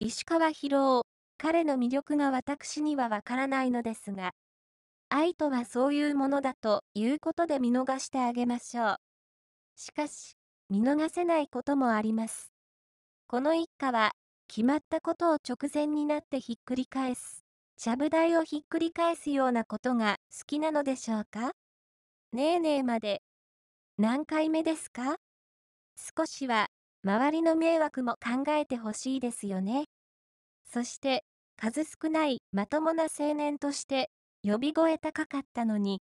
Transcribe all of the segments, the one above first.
石川博夫、彼の魅力が私にはわからないのですが、愛とはそういうものだということで見逃してあげましょう。しかし、見逃せないこともあります。この一家は、決まったことを直前になってひっくり返す、ちゃぶ台をひっくり返すようなことが好きなのでしょうかねえねえまで、何回目ですか少しは、周りの迷惑も考えてほしいですよね。そして、数少ないまともな青年として呼び声高かったのに、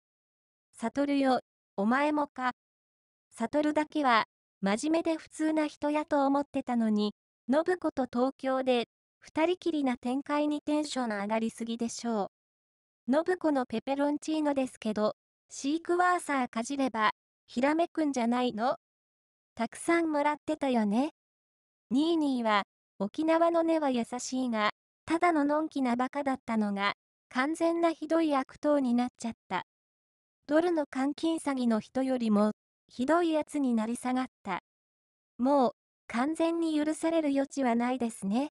悟よ、お前もか。悟だけは、真面目で普通な人やと思ってたのに、信子と東京で、二人きりな展開にテンション上がりすぎでしょう。信子のペペロンチーノですけど、シークワーサーかじれば、ひらめくんじゃないのたくさんもらってたよね。ニーニーは、沖縄の根は優しいが、ただののんきなバカだったのが、完全なひどい悪党になっちゃった。ドルの監禁詐欺の人よりも、ひどいやつになり下がった。もう、完全に許される余地はないですね。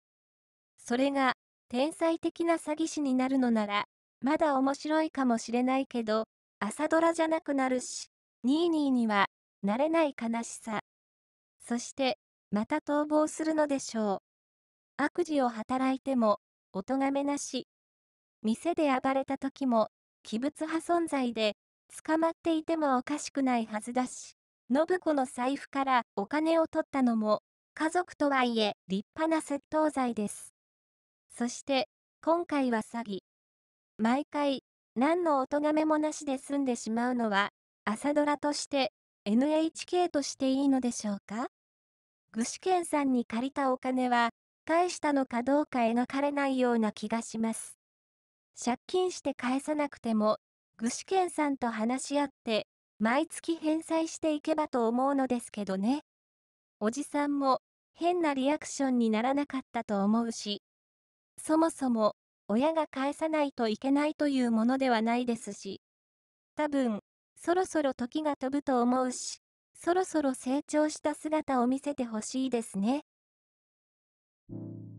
それが、天才的な詐欺師になるのなら、まだ面白いかもしれないけど、朝ドラじゃなくなるし、ニーニーには、なれない悲しさ。そして、また逃亡するのでしょう。悪事を働いても、お咎めなし。店で暴れた時も、器物破損罪で、捕まっていてもおかしくないはずだし、信子の財布からお金を取ったのも、家族とはいえ立派な窃盗罪です。そして、今回は詐欺。毎回、何のお咎めもなしで済んでしまうのは、朝ドラとして、NHK としていいのでしょうか具志堅さんに借りたお金は、返したのかどうか描かれないような気がします。借金して返さなくても、具志堅さんと話し合って、毎月返済していけばと思うのですけどね。おじさんも、変なリアクションにならなかったと思うし、そもそも、親が返さないといけないというものではないですし、多分、そろそろ時が飛ぶと思うし、そろそろ成長した姿を見せてほしいですね。Thank you.